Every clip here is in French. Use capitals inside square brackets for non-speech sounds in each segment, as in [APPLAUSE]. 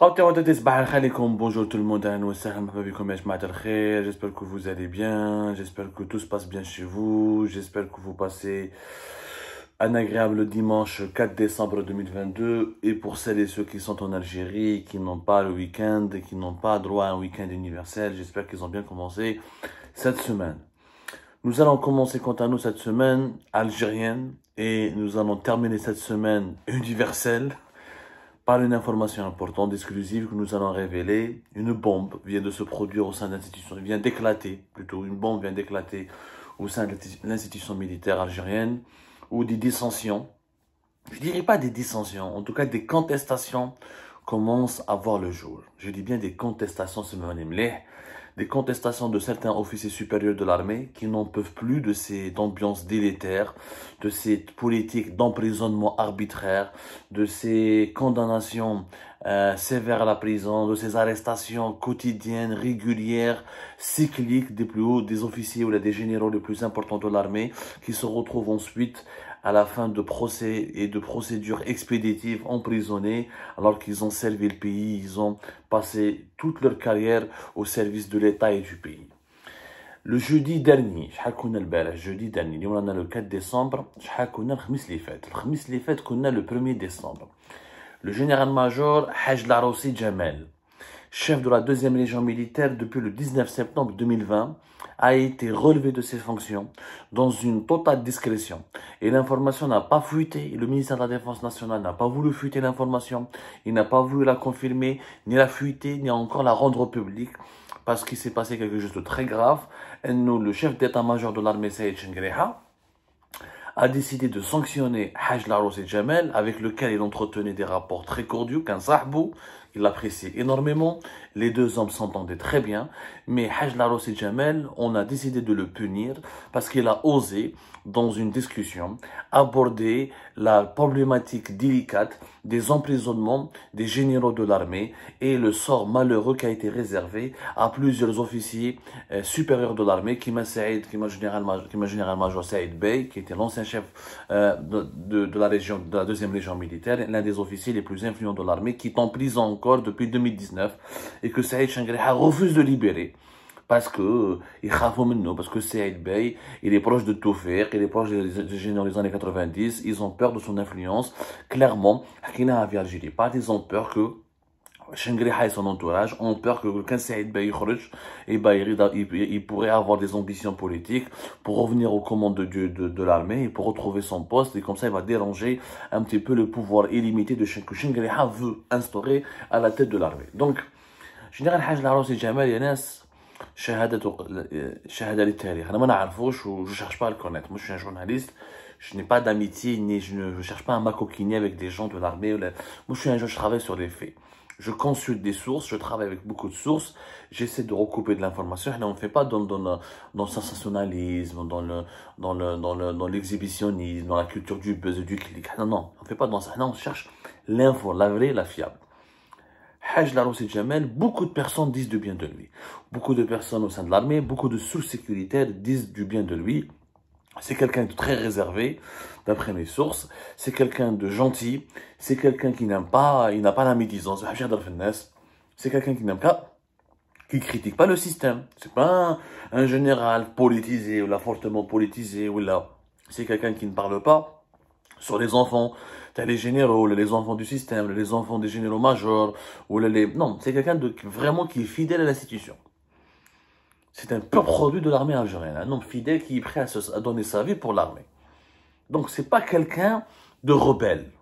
Bonjour tout le monde, j'espère que vous allez bien, j'espère que tout se passe bien chez vous, j'espère que vous passez un agréable dimanche 4 décembre 2022 et pour celles et ceux qui sont en Algérie, qui n'ont pas le week-end, qui n'ont pas droit à un week-end universel, j'espère qu'ils ont bien commencé cette semaine. Nous allons commencer quant à nous cette semaine algérienne et nous allons terminer cette semaine universelle. Par une information importante, exclusive que nous allons révéler, une bombe vient de se produire au sein de l'institution, vient d'éclater, plutôt une bombe vient d'éclater au sein de l'institution militaire algérienne, Ou des dissensions, je ne dirais pas des dissensions, en tout cas des contestations commencent à voir le jour. Je dis bien des contestations, c'est des contestations de certains officiers supérieurs de l'armée qui n'en peuvent plus de cette ambiance délétère, de cette politique d'emprisonnement arbitraire, de ces condamnations euh, sévères à la prison, de ces arrestations quotidiennes, régulières, cycliques des plus hauts, des officiers ou des généraux les plus importants de l'armée qui se retrouvent ensuite à la fin de procès et de procédures expéditives emprisonnés alors qu'ils ont servi le pays, ils ont passé toute leur carrière au service de l'État et du pays. Le jeudi dernier, jeudi dernier, on a le 4 décembre, le 1er décembre. Le général-major Hajdarossi Laroussi Jamel, chef de la deuxième légion militaire depuis le 19 septembre 2020, a été relevé de ses fonctions dans une totale discrétion. Et l'information n'a pas fuité, le ministère de la Défense nationale n'a pas voulu fuiter l'information, il n'a pas voulu la confirmer, ni la fuiter, ni encore la rendre publique, parce qu'il s'est passé quelque chose de très grave. Et nous, le chef d'état-major de l'armée Saïd Shengreha, a décidé de sanctionner Haj Laros et Jamel, avec lequel il entretenait des rapports très cordiaux, qu'un sahbou, il l'appréciait énormément, les deux hommes s'entendaient très bien, mais Haj Laros et Jamel, on a décidé de le punir parce qu'il a osé, dans une discussion, aborder la problématique délicate des emprisonnements des généraux de l'armée et le sort malheureux qui a été réservé à plusieurs officiers euh, supérieurs de l'armée, qui' Saïd, Général, Général Major Saïd Bey, qui était l'ancien chef euh, de, la deuxième région militaire, l'un des officiers les plus influents de l'armée, qui est en prison encore depuis 2019 et que Saïd a refuse de libérer parce que euh, il parce que Saïd Bey, il est proche de faire, il est proche des généraux des années 90, ils ont peur de son influence, clairement, Hakina pas, ils ont peur que shangri et son entourage ont peur que quand Saïd il pourrait avoir des ambitions politiques pour revenir aux commandes de, de, de, l'armée et pour retrouver son poste et comme ça il va déranger un petit peu le pouvoir illimité de que shangri veut instaurer à la tête de l'armée. Donc, je ne cherche Jamal Yanes, le connaître. للتاريخ je suis un journaliste, je n'ai pas d'amitié ni je ne cherche pas à m'acoquiner avec des gens de l'armée moi je suis un jeune, je travaille sur les faits je consulte des sources, je travaille avec beaucoup de sources, j'essaie de recouper de l'information. On ne fait pas dans, dans, dans, le sensationnalisme, dans le dans le dans l'exhibitionnisme, le, dans, dans la culture du buzz du clic. Non, non, on ne fait pas dans ça. on cherche l'info, la vraie, la fiable. Haj Laroussi Jamel, beaucoup de personnes disent du bien de lui. Beaucoup de personnes au sein de l'armée, beaucoup de sources sécuritaires disent du bien de lui. C'est quelqu'un de très réservé, d'après mes sources. C'est quelqu'un de gentil. C'est quelqu'un qui n'aime pas, il n'a pas la médisance. C'est quelqu'un qui n'aime pas, qui critique pas le système. C'est pas un, général politisé ou là fortement politisé ou là. C'est quelqu'un qui ne parle pas sur les enfants. T'as les généraux, les enfants du système, les enfants des généraux majors, ou les... Non, c'est quelqu'un de vraiment qui est fidèle à l'institution. C'est un peu produit de l'armée algérienne, un homme fidèle qui est prêt à, donner sa vie pour l'armée. Donc c'est pas quelqu'un de rebelle.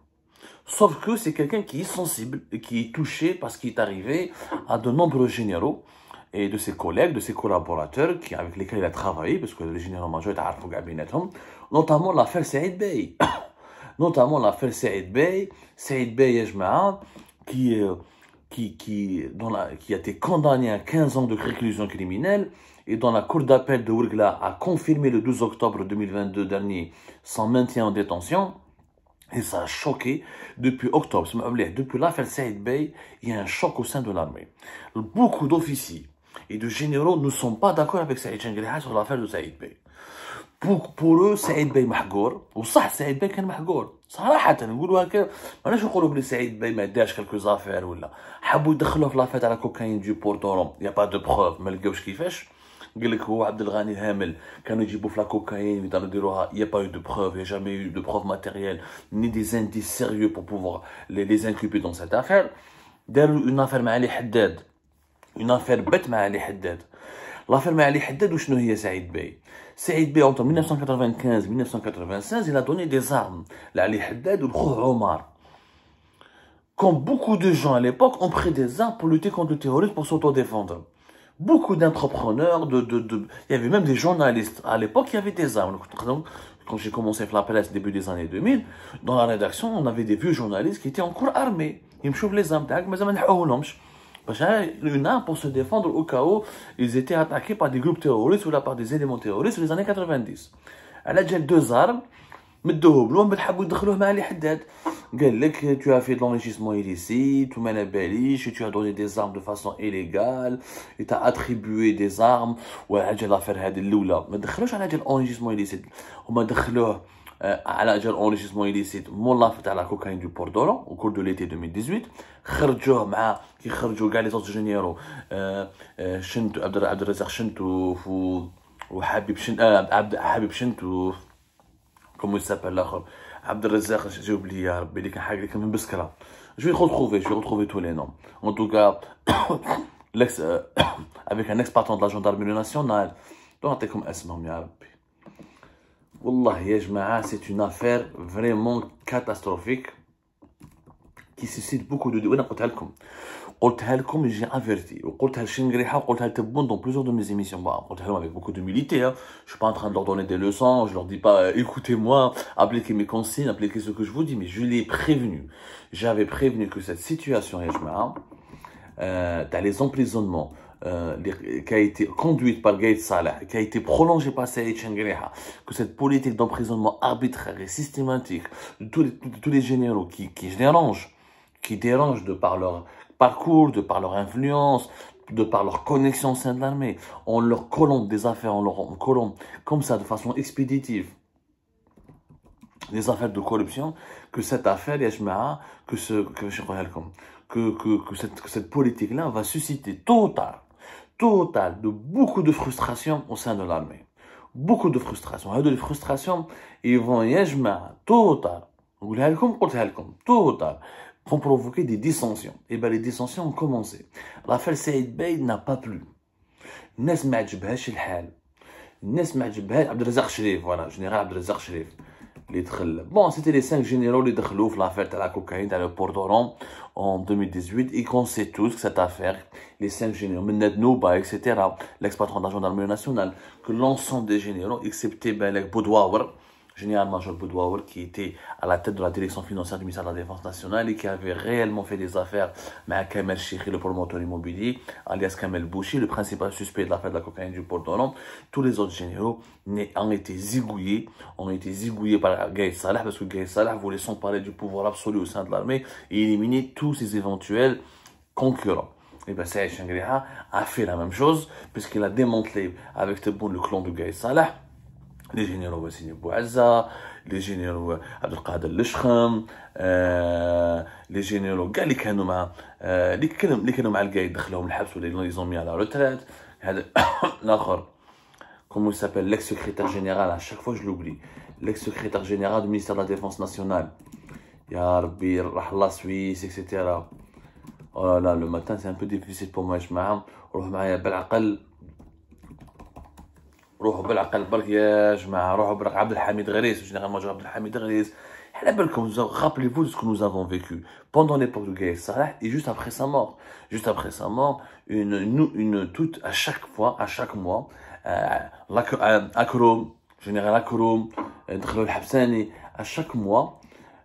Sauf que c'est quelqu'un qui est sensible qui est touché parce qu'il est arrivé à de nombreux généraux et de ses collègues, de ses collaborateurs qui, avec lesquels il a travaillé, parce que les généraux majeurs à au Gabinet, notamment l'affaire Saïd Bey. [COUGHS] notamment l'affaire Saïd Bey, Saïd Bey qui, euh, qui, la, qui a été condamné à 15 ans de réclusion criminelle et dont la cour d'appel de Ourgla a confirmé le 12 octobre 2022 dernier son maintien en détention. Et ça a choqué depuis octobre. Depuis l'affaire Saïd Bey, il y a un choc au sein de l'armée. Beaucoup d'officiers et de généraux ne sont pas d'accord avec Saïd Chengriha sur l'affaire de Saïd Bey. Pour, eux, Saïd Bey Mahgour, ou ça, Saïd Bey Mahgour. صراحة نقولوها كذا ماناش نقولوا بلي سعيد باي ما داش كالكو زافير ولا حبوا يدخلوه في لافيت على كوكايين دي بورتورون يا با دو بروف ما لقاوش كيفاش قال لك هو عبد الغني هامل كانوا يجيبوا في لا كوكايين يديروها يا با دو بروف يا جامي دو بروف ماتيريال ني دي زاندي سيريو بور بوفوار لي لي انكوبي دون سيت افير داروا اون افير مع علي حداد اون افير بات مع علي حداد L'affaire Ali Haddad, est Saïd Bey Saïd Bey, entre 1995-1996, il a donné des armes. L'Ali Haddad ou le Omar. Quand beaucoup de gens à l'époque ont pris des armes pour lutter contre le terrorisme, pour s'autodéfendre. Beaucoup d'entrepreneurs, de, de, il y avait même des journalistes. À l'époque, qui avaient des armes. Donc, quand j'ai commencé faire la presse début des années 2000, dans la rédaction, on avait des vieux journalistes qui étaient encore armés. Ils me chauffent les armes. Parce arme pour se défendre au cas où ils étaient attaqués par des groupes terroristes ou là par des éléments terroristes les années 90. Elle a déjà deux armes, مدوهم لهم mais يدخلوه مع اللي حداد قال لك tu as fait de l'enrichissement illicite وما انا باليش tu as donné des armes de façon illégale et as attribué des armes ou وعجل لافير هذه الاولى ما دخلوش على هذا الانريشيسمون illicite هما دخلوه آه، على اجل اونريشيسمون اليسيت مولافط على كوكاين دو بوردولون كور دو ليتي 2018 خرجوه مع كي خرجوا كاع لي زوت جينيرو آه، آه، شنت عبد عبد الرزاق شنت وحبيب شنت عبد حبيب شنت كومو يسابل الاخر عبد الرزاق جاوب لي يا ربي اللي كان حاجه من بسكره جو يخو تخوفي جو يخو تخوفي تو لي نوم اون توكا لكس افيك ان اكس باتون patron de la gendarmerie نعطيكم اسمهم يا ربي c'est une affaire vraiment catastrophique qui suscite beaucoup de débats. قلتها لكم جي افيرتي وقلتها mes وقلتها plusieurs de bah, avec beaucoup de hein. je suis pas en train de leur donner des leçons je leur dis pas euh, écoutez-moi appliquez mes consignes appliquez ce que je vous dis mais je l'ai prévenu. j'avais prévenu que cette situation est dans euh, les emprisonnements euh, qui a été conduite par Gaïd Salah, qui a été prolongée par Saïd Chengreha, que cette politique d'emprisonnement arbitraire et systématique de tous les, tous les généraux qui, qui dérangent, qui dérangent de par leur parcours, de par leur influence, de par leur connexion au sein de l'armée, on leur colombe des affaires, on leur colombe comme ça de façon expéditive des affaires de corruption, que cette affaire, que, ce, que, que, que, que cette, politique-là va susciter Total total de beaucoup de frustration au sein de l'armée. Beaucoup de frustration. Et de frustration, ils vont, total ou ou total, vont provoquer des dissensions. Et bien les dissensions ont commencé. Rafael Saïd Bey n'a pas plu. nest Nesma pas, Abdelazar Sherif, voilà, général Abdelazar Sherif. Bon, c'était les cinq généraux qui ont l'affaire de la cocaïne dans le port d'Oran en 2018 et qu'on sait tous que cette affaire, les cinq généraux, Mened etc., l'ex-patron de nationale, que l'ensemble des généraux, excepté ben, les Boudouawar, général-major Boudouaoul, qui était à la tête de la direction financière du ministère de la Défense nationale et qui avait réellement fait des affaires avec Kamel Chikhi, le promoteur immobilier, alias Kamel Bouchi, le principal suspect de l'affaire de la cocaïne du port d'Orlande. Tous les autres généraux ont été zigouillés, ont été zigouillés par Gaïd Salah, parce que Gaïd Salah voulait s'emparer du pouvoir absolu au sein de l'armée et éliminer tous ses éventuels concurrents. Et eh bien, Saïd Shangriha a fait la même chose, puisqu'il a démantelé avec Tebboune le clan de Gaïd Salah, لي جينيرو بو عزة لي جينيرو عبد القادر الشخم آه، لي جينيرو كاع اللي كانوا مع اللي آه، كانوا اللي كانوا مع الكاي دخلهم الحبس ولا ليزون مي على روتريت هذا [COUGHS] الاخر كومو سابيل ليك سكرتير جينيرال على شاك فوا جو لوبلي ليك سكرتير جينيرال دو مينيستير دو ديفونس ناسيونال يا ربي راح الله سويس اكسيتيرا اولا لا لو ماتان سي ان بو ديفيسيل بو ماش معاهم روح معايا بالعقل روحوا بالعقل برك يا جماعه روحوا برك عبد الحميد غريس جينيرالمون عبد الحميد غريس À la belle, rappelez-vous de ce que nous avons vécu pendant l'époque de Gaël Salah et juste après sa mort. Juste après sa mort, une, une, une toute, à chaque fois, à chaque mois, euh, euh Akrom, général Akrom, euh, Dkhloul Habsani, à chaque mois,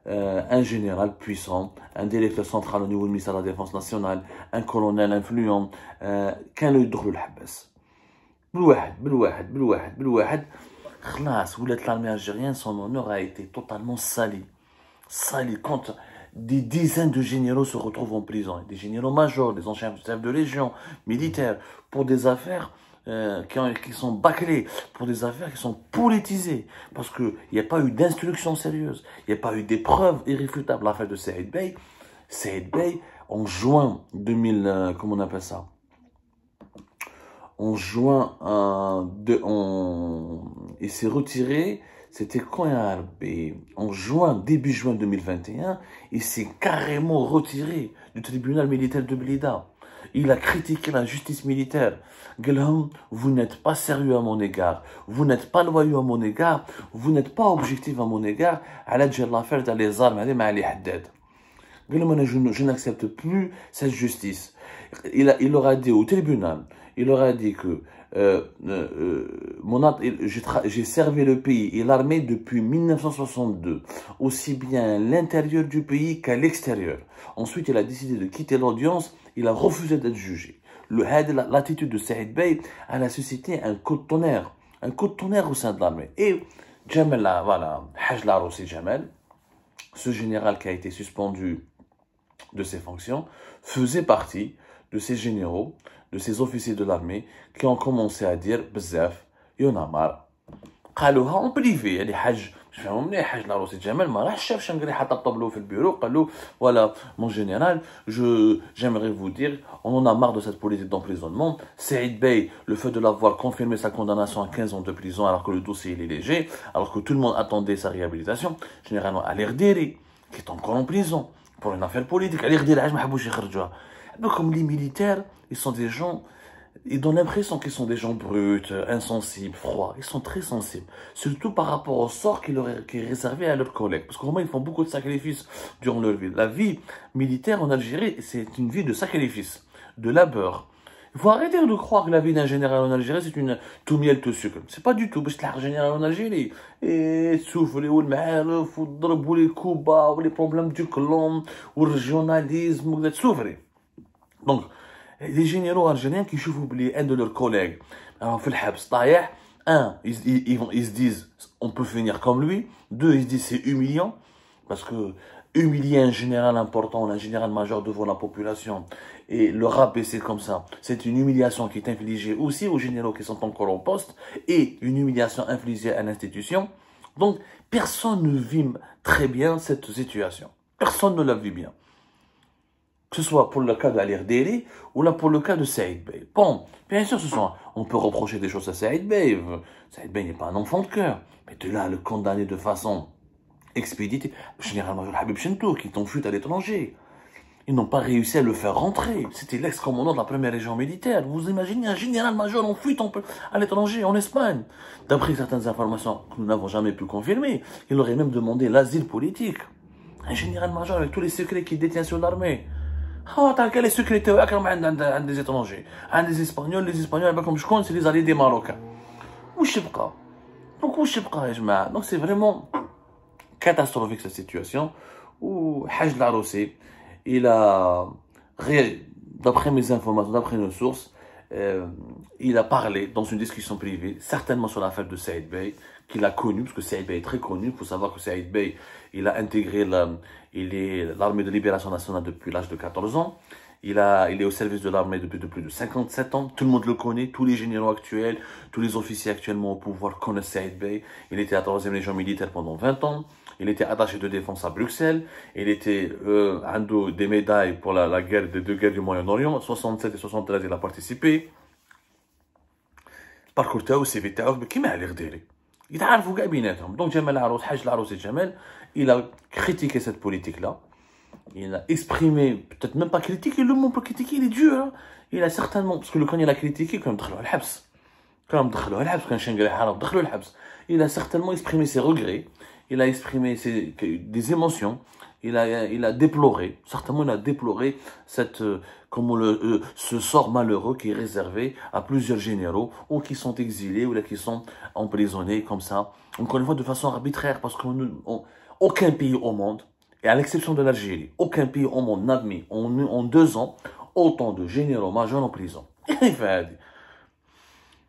euh, un général puissant, un directeur central au niveau du ministère de la Défense nationale, un colonel influent, euh, qu'un Dkhloul Habbas. بالواحد بالواحد بالواحد Khlas, vous l'êtes l'armée algérienne son honneur a été totalement sali sali quand des dizaines de généraux se retrouvent en prison des généraux majors des anciens chefs de légion militaires pour des affaires euh, qui, sont bâclées, pour des affaires qui sont politisées, parce qu'il n'y a pas eu d'instruction sérieuse, il n'y a pas eu des preuves irréfutables. L'affaire de Saïd Bey, Saïd Bey, en juin 2000, euh, comment on appelle ça en juin on, il s'est retiré. C'était quand En juin, début juin 2021, il s'est carrément retiré du tribunal militaire de Blida. Il a critiqué la justice militaire. Gelham, vous n'êtes pas sérieux à mon égard. Vous n'êtes pas loyaux à mon égard. Vous n'êtes pas objectif à mon égard. dans les armes, je n'accepte plus cette justice. Il, a, il aura dit au tribunal il leur dit que euh, euh, euh j'ai servi le pays et l'armée depuis 1962, aussi bien à l'intérieur du pays qu'à l'extérieur. Ensuite, il a décidé de quitter l'audience, il a refusé d'être jugé. L'attitude de Saïd Bey, a suscité un coup de tonnerre, un coup de tonnerre au sein de l'armée. Et Jamal, voilà, Hajlar aussi Jamal, ce général qui a été suspendu de ses fonctions faisait partie de ces généraux, de ces officiers de l'armée qui ont commencé à dire بزاف يونا مار قالوها اون بريفي يعني حاج مش فاهم مليح حاج ناروسي جمال ما راحش شاف شنقري حتى في قال له j'aimerais vous dire on en a marre de cette politique d'emprisonnement Saïd Bey le fait de l'avoir confirmé sa condamnation à 15 ans de prison alors que le dossier il est léger alors que tout le monde attendait sa réhabilitation généralement Alerdiri qui est encore en prison pour une affaire politique. Comme les militaires, ils sont des gens, ils donnent l'impression qu'ils sont des gens bruts, insensibles, froids. Ils sont très sensibles, surtout par rapport au sort qui, est, qui réservé à leurs collègues. Parce qu'au moins, ils font beaucoup de sacrifices durant leur vie. La vie militaire en Algérie, c'est une vie de sacrifice, de labeur. Il faut arrêter de croire que la vie d'un général en Algérie, c'est une tout miel, tout sucre. C'est pas du tout. Parce que l'argent général en Algérie, et souffle, ou le maïrf, ou les ou les problèmes du clan, ou le vous ou Donc, les généraux algériens qui souffrent, oublier un de leurs collègues, alors, fait le un, ils, se disent, on peut finir comme lui. Deux, ils se disent, c'est humiliant. Parce que humilier un général important, un général majeur devant la population et le rabaisser comme ça. C'est une humiliation qui est infligée aussi aux généraux qui sont encore en poste et une humiliation infligée à l'institution. Donc, personne ne vit très bien cette situation. Personne ne la vit bien. Que ce soit pour le cas d'Ali Deli ou là pour le cas de Saïd Bey. Bon, bien sûr, ce sont, on peut reprocher des choses à Saïd Bey. Saïd Bey n'est pas un enfant de cœur. Mais de là le condamner de façon expéditive, généralement, Habib Shentour qui est en fuite à l'étranger. Ils n'ont pas réussi à le faire rentrer. C'était l'ex-commandant de la première région militaire. Vous imaginez un général-major en fuite en, à l'étranger, en Espagne. D'après certaines informations que nous n'avons jamais pu confirmer, il aurait même demandé l'asile politique. Un général-major avec tous les secrets qu'il détient sur l'armée. Ah, t'as quel secret ah, un des étrangers, un des Espagnols, les Espagnols, comme je compte, c'est les alliés des Marocains. Où je sais Donc, où je sais pas, Donc, c'est vraiment catastrophique cette situation. Ou, Hajj la il a, d'après mes informations, d'après nos sources, euh, il a parlé dans une discussion privée, certainement sur l'affaire de Saïd Bey, qu'il a connu, parce que Saïd Bey est très connu. Il faut savoir que Saïd Bey, il a intégré l'armée de libération nationale depuis l'âge de 14 ans. Il, est au service de l'armée depuis plus de 57 ans. Tout le monde le connaît. Tous les généraux actuels, tous les officiers actuellement au pouvoir connaissent Saïd Bey. Il était à la 3e Légion militaire pendant 20 ans il était attaché de défense à Bruxelles, il était euh, un des médailles pour la, guerre des deux guerres du Moyen-Orient, 67 et 73 il a participé. باركور تاعو السي في تاعو كيما علي غديري بيناتهم Jamal, il a critiqué cette politique-là. il a exprimé, peut-être même pas critiqué, le mot pour critiquer, il est dur. Hein. Il a certainement, parce que le il a critiqué, quand il a certainement exprimé ses regrets, il a exprimé des émotions, il a, il a déploré, certainement il a déploré cette, euh, comme le, euh, ce sort malheureux qui est réservé à plusieurs généraux ou qui sont exilés ou qui sont emprisonnés comme ça. Encore une fois, de façon arbitraire, parce qu'aucun pays au monde, et à l'exception de l'Algérie, aucun pays au monde n'a mis en, en, deux ans autant de généraux majeurs en prison. [LAUGHS]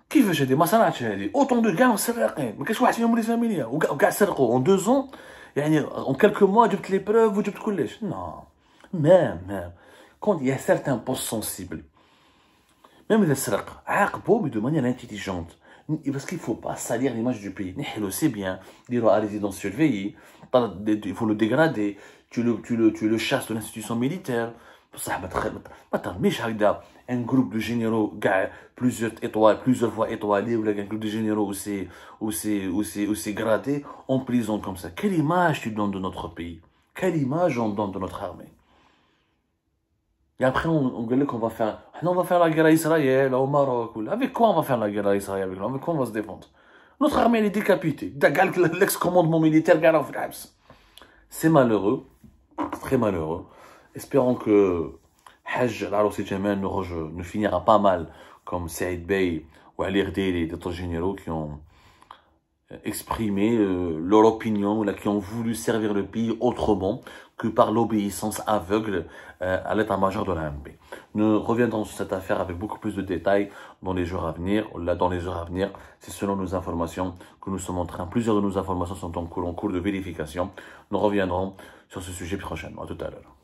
qui veut que mais ça n'a je à autant de gars ont séquestré, mais qu'est-ce que vous avez fait pour les familles? ou en deux ans, en quelques mois, j'ai eu les preuves, j'ai eu tout le non, même, même quand il y a certains postes sensibles, même les séquestré, à chaque fois de manière intelligente, parce qu'il ne faut pas salir l'image du pays. ni le c'est bien, il doit résidence des dossiers il faut le dégrader, tu le tu le tu le chasses de l'institution militaire. Un groupe de généraux, plusieurs fois étoilés, ou un groupe de généraux aussi gradé, en prison comme ça. Quelle image tu donnes de notre pays Quelle image on donne de notre armée Et après, on ah va faire la guerre à Israël, au Maroc. Avec quoi on va faire la guerre à Israël Avec quoi on va se défendre Notre armée est décapitée. Dagal, l'ex-commandement militaire, c'est malheureux. Très malheureux. Espérons que Hajj al-Aroussi ne, finira pas mal comme Saïd Bey ou Ali irdé et d'autres généraux qui ont euh, exprimé euh, leur opinion, qui ont voulu servir le pays autrement que par l'obéissance aveugle euh, à l'état-major de la Nous reviendrons sur cette affaire avec beaucoup plus de détails dans les jours à venir. Là, dans les heures à venir, c'est selon nos informations que nous sommes en train. Plusieurs de nos informations sont en cours, en cours de vérification. Nous reviendrons sur ce sujet prochainement. À tout à l'heure.